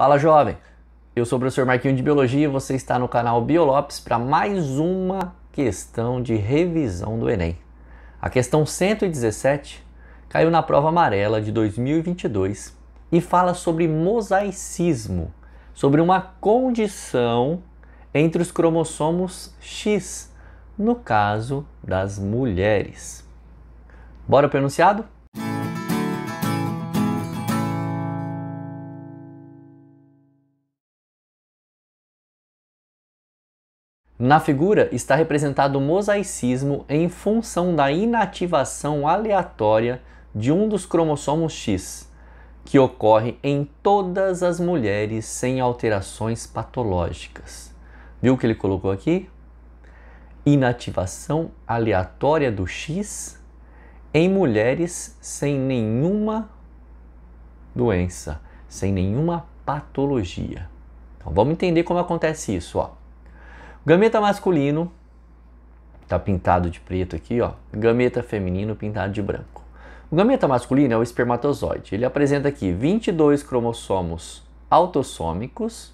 Fala jovem, eu sou o professor Marquinho de Biologia e você está no canal Biolopes para mais uma questão de revisão do Enem. A questão 117 caiu na prova amarela de 2022 e fala sobre mosaicismo, sobre uma condição entre os cromossomos X, no caso das mulheres. Bora pronunciado? Na figura está representado o mosaicismo em função da inativação aleatória de um dos cromossomos X, que ocorre em todas as mulheres sem alterações patológicas. Viu o que ele colocou aqui? Inativação aleatória do X em mulheres sem nenhuma doença, sem nenhuma patologia. Então vamos entender como acontece isso, ó. Gameta masculino, tá pintado de preto aqui, ó. Gameta feminino pintado de branco. O gameta masculino é o espermatozoide. Ele apresenta aqui 22 cromossomos autossômicos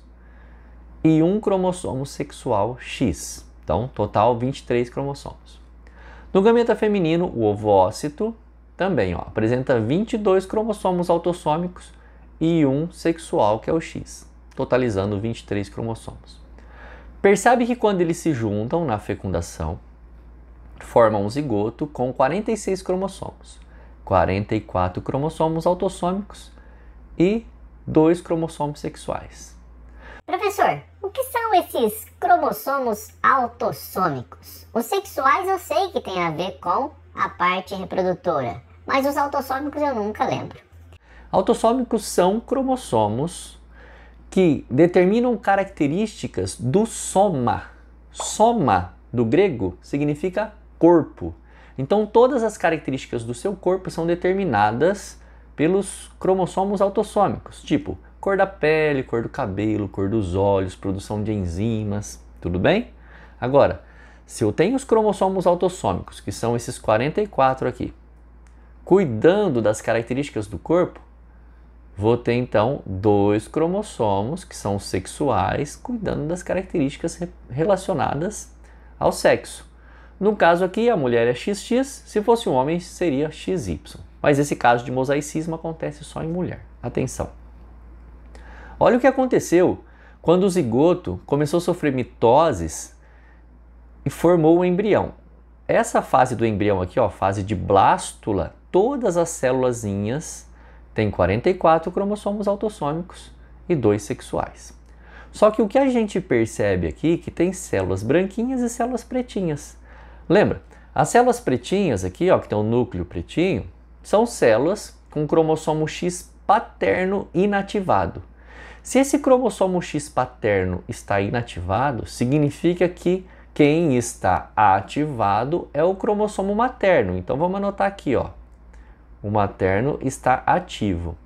e um cromossomo sexual X. Então, total 23 cromossomos. No gameta feminino, o ovócito também ó, apresenta 22 cromossomos autossômicos e um sexual, que é o X, totalizando 23 cromossomos. Percebe que quando eles se juntam na fecundação, formam um zigoto com 46 cromossomos, 44 cromossomos autossômicos e dois cromossomos sexuais. Professor, o que são esses cromossomos autossômicos? Os sexuais eu sei que tem a ver com a parte reprodutora, mas os autossômicos eu nunca lembro. Autossômicos são cromossomos que determinam características do soma. Soma, do grego, significa corpo. Então, todas as características do seu corpo são determinadas pelos cromossomos autossômicos, tipo cor da pele, cor do cabelo, cor dos olhos, produção de enzimas, tudo bem? Agora, se eu tenho os cromossomos autossômicos, que são esses 44 aqui, cuidando das características do corpo, vou ter então dois cromossomos que são sexuais, cuidando das características relacionadas ao sexo. No caso aqui, a mulher é XX, se fosse um homem seria XY. Mas esse caso de mosaicismo acontece só em mulher. Atenção. Olha o que aconteceu quando o zigoto começou a sofrer mitoses e formou o um embrião. Essa fase do embrião aqui, ó, fase de blástula, todas as célulazinhas tem 44 cromossomos autossômicos e dois sexuais. Só que o que a gente percebe aqui é que tem células branquinhas e células pretinhas. Lembra? As células pretinhas aqui, ó, que tem o um núcleo pretinho, são células com cromossomo X paterno inativado. Se esse cromossomo X paterno está inativado, significa que quem está ativado é o cromossomo materno. Então vamos anotar aqui, ó o materno está ativo.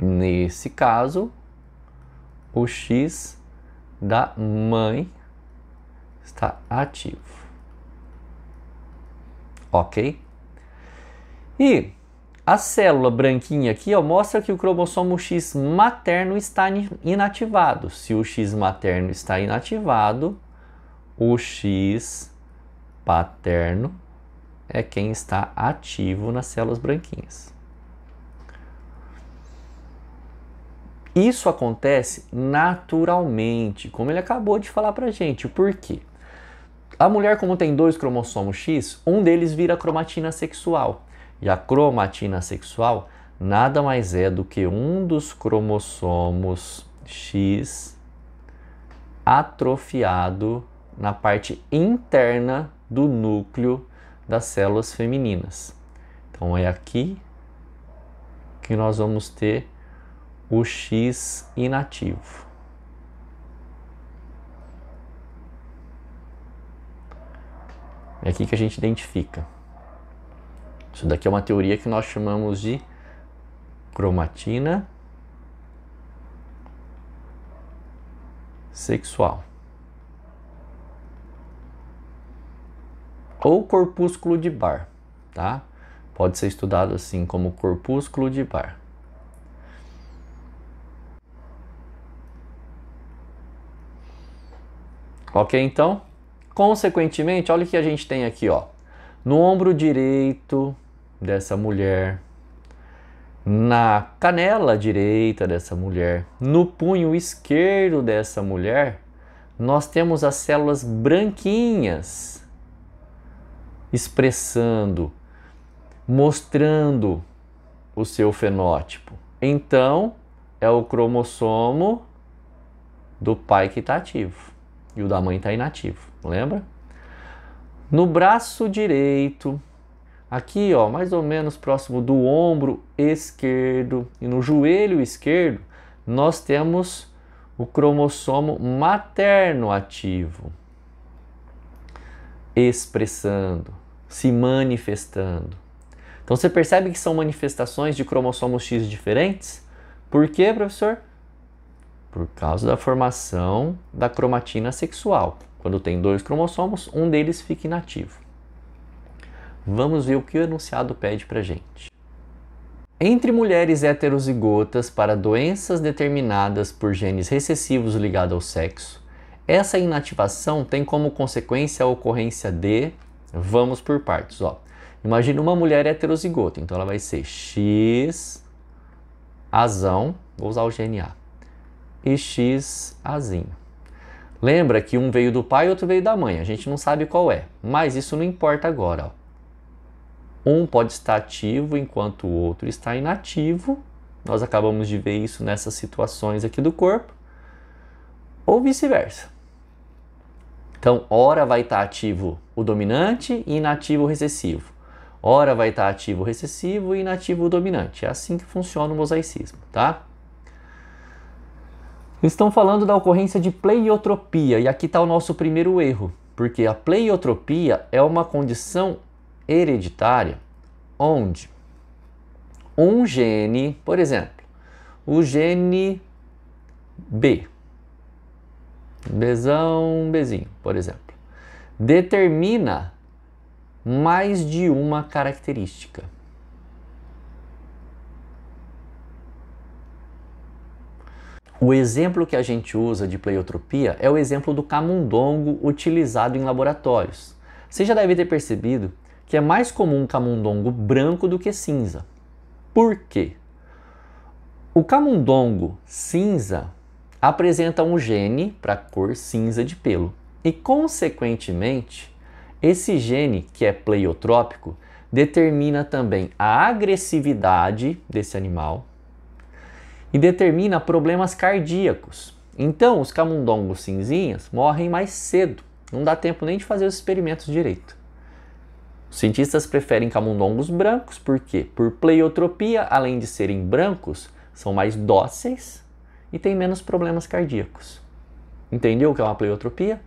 Nesse caso, o X da mãe está ativo. Ok? E a célula branquinha aqui ó, mostra que o cromossomo X materno está inativado. Se o X materno está inativado, o X paterno é quem está ativo nas células branquinhas. Isso acontece naturalmente, como ele acabou de falar pra gente. Por quê? A mulher, como tem dois cromossomos X, um deles vira cromatina sexual. E a cromatina sexual nada mais é do que um dos cromossomos X atrofiado na parte interna do núcleo das células femininas. Então é aqui que nós vamos ter o X inativo. É aqui que a gente identifica. Isso daqui é uma teoria que nós chamamos de cromatina sexual. ou corpúsculo de Bar, tá? Pode ser estudado assim como corpúsculo de Bar. Ok, então? Consequentemente, olha o que a gente tem aqui, ó. No ombro direito dessa mulher, na canela direita dessa mulher, no punho esquerdo dessa mulher, nós temos as células branquinhas expressando, mostrando o seu fenótipo. Então, é o cromossomo do pai que está ativo e o da mãe está inativo, lembra? No braço direito, aqui ó, mais ou menos próximo do ombro esquerdo e no joelho esquerdo, nós temos o cromossomo materno ativo expressando, se manifestando. Então você percebe que são manifestações de cromossomos X diferentes? Por quê, professor? Por causa da formação da cromatina sexual. Quando tem dois cromossomos, um deles fica inativo. Vamos ver o que o enunciado pede para gente. Entre mulheres heterozigotas para doenças determinadas por genes recessivos ligados ao sexo, essa inativação tem como consequência a ocorrência de. Vamos por partes, ó. Imagina uma mulher heterozigota, então ela vai ser X azão, vou usar o GNA, e X azinho. Lembra que um veio do pai e outro veio da mãe, a gente não sabe qual é, mas isso não importa agora. Ó. Um pode estar ativo enquanto o outro está inativo, nós acabamos de ver isso nessas situações aqui do corpo, ou vice-versa. Então, ora vai estar tá ativo o dominante e inativo o recessivo. Ora vai estar tá ativo o recessivo e inativo o dominante. É assim que funciona o mosaicismo, tá? Estão falando da ocorrência de pleiotropia, e aqui está o nosso primeiro erro, porque a pleiotropia é uma condição hereditária onde um gene, por exemplo, o gene B, Bezão, bezinho, por exemplo. Determina mais de uma característica. O exemplo que a gente usa de pleiotropia é o exemplo do camundongo utilizado em laboratórios. Você já deve ter percebido que é mais comum um camundongo branco do que cinza. Por quê? O camundongo cinza apresenta um gene para a cor cinza de pelo. E, consequentemente, esse gene, que é pleiotrópico, determina também a agressividade desse animal e determina problemas cardíacos. Então, os camundongos cinzinhas morrem mais cedo, não dá tempo nem de fazer os experimentos direito. Os cientistas preferem camundongos brancos porque, por pleiotropia, além de serem brancos, são mais dóceis e tem menos problemas cardíacos. Entendeu o que é uma pleiotropia?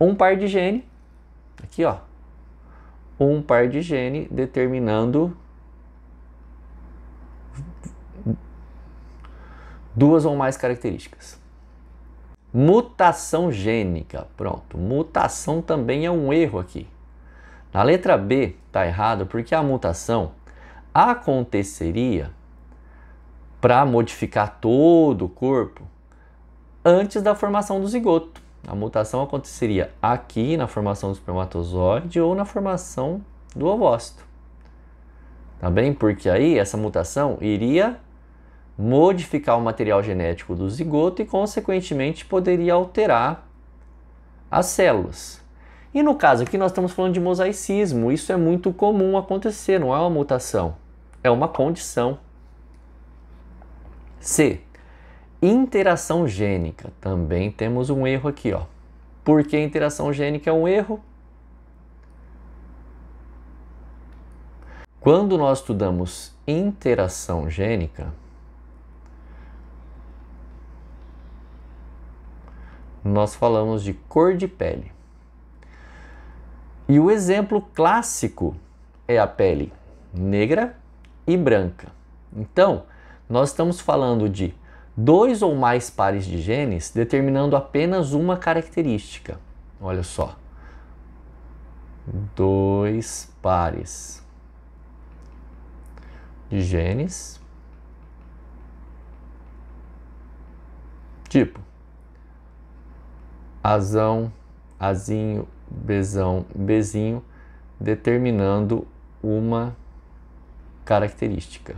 Um par de gene, aqui ó, um par de gene determinando duas ou mais características. Mutação gênica, pronto. Mutação também é um erro aqui. Na letra B está errado porque a mutação aconteceria para modificar todo o corpo antes da formação do zigoto. A mutação aconteceria aqui na formação do espermatozoide ou na formação do ovócito. Tá bem? Porque aí essa mutação iria modificar o material genético do zigoto e, consequentemente, poderia alterar as células. E no caso aqui, nós estamos falando de mosaicismo. Isso é muito comum acontecer, não é uma mutação, é uma condição. C. Interação gênica. Também temos um erro aqui, ó. Por que interação gênica é um erro? Quando nós estudamos interação gênica, nós falamos de cor de pele. E o exemplo clássico é a pele negra e branca. Então, nós estamos falando de dois ou mais pares de genes determinando apenas uma característica. Olha só. Dois pares de genes. Tipo azão, azinho, bezão, bezinho, determinando uma característica.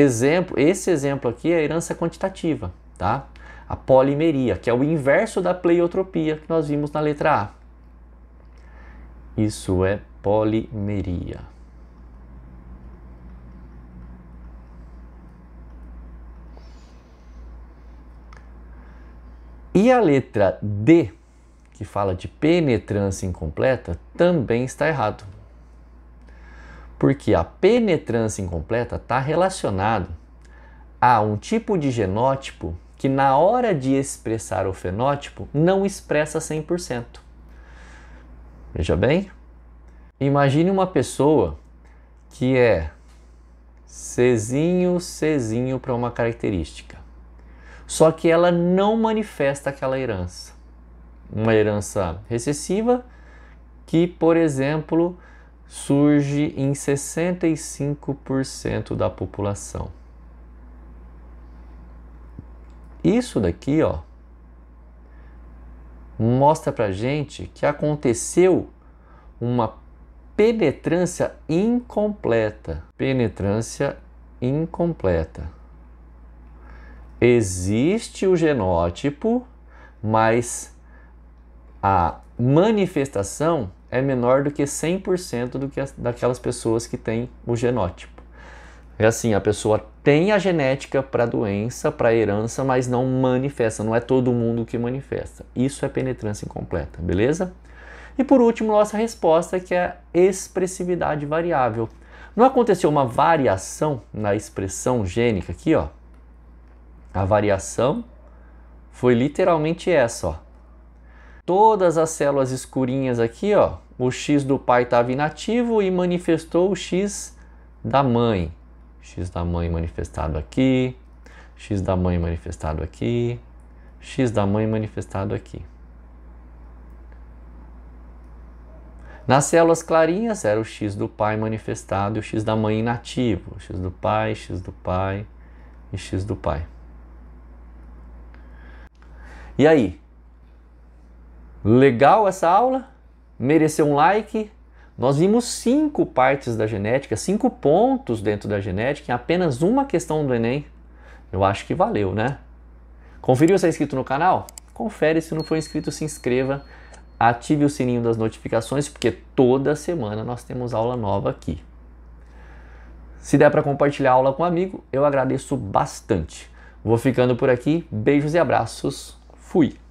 Exemplo, esse exemplo aqui é a herança quantitativa, tá? A polimeria, que é o inverso da pleiotropia que nós vimos na letra A. Isso é polimeria. E a letra D, que fala de penetrância incompleta, também está errado porque a penetrância incompleta está relacionado a um tipo de genótipo que na hora de expressar o fenótipo não expressa 100%. Veja bem, imagine uma pessoa que é Czinho, Czinho para uma característica. Só que ela não manifesta aquela herança. Uma herança recessiva que, por exemplo, surge em 65% da população. Isso daqui, ó, mostra pra gente que aconteceu uma penetrância incompleta. Penetrância incompleta. Existe o genótipo, mas a manifestação é menor do que 100% do que as, daquelas pessoas que têm o genótipo. É assim, a pessoa tem a genética para doença, para herança, mas não manifesta, não é todo mundo que manifesta. Isso é penetrância incompleta, beleza? E por último, nossa resposta que é expressividade variável. Não aconteceu uma variação na expressão gênica aqui, ó? A variação foi literalmente essa, ó todas as células escurinhas aqui, ó, o X do pai estava inativo e manifestou o X da mãe. X da mãe manifestado aqui, X da mãe manifestado aqui, X da mãe manifestado aqui. Nas células clarinhas era o X do pai manifestado e o X da mãe inativo. X do pai, X do pai e X do pai. E aí, Legal essa aula? Mereceu um like? Nós vimos cinco partes da genética, cinco pontos dentro da genética, em apenas uma questão do Enem. Eu acho que valeu, né? Conferiu se é inscrito no canal? Confere, se não for inscrito, se inscreva, ative o sininho das notificações, porque toda semana nós temos aula nova aqui. Se der para compartilhar a aula com um amigo, eu agradeço bastante. Vou ficando por aqui, beijos e abraços, fui!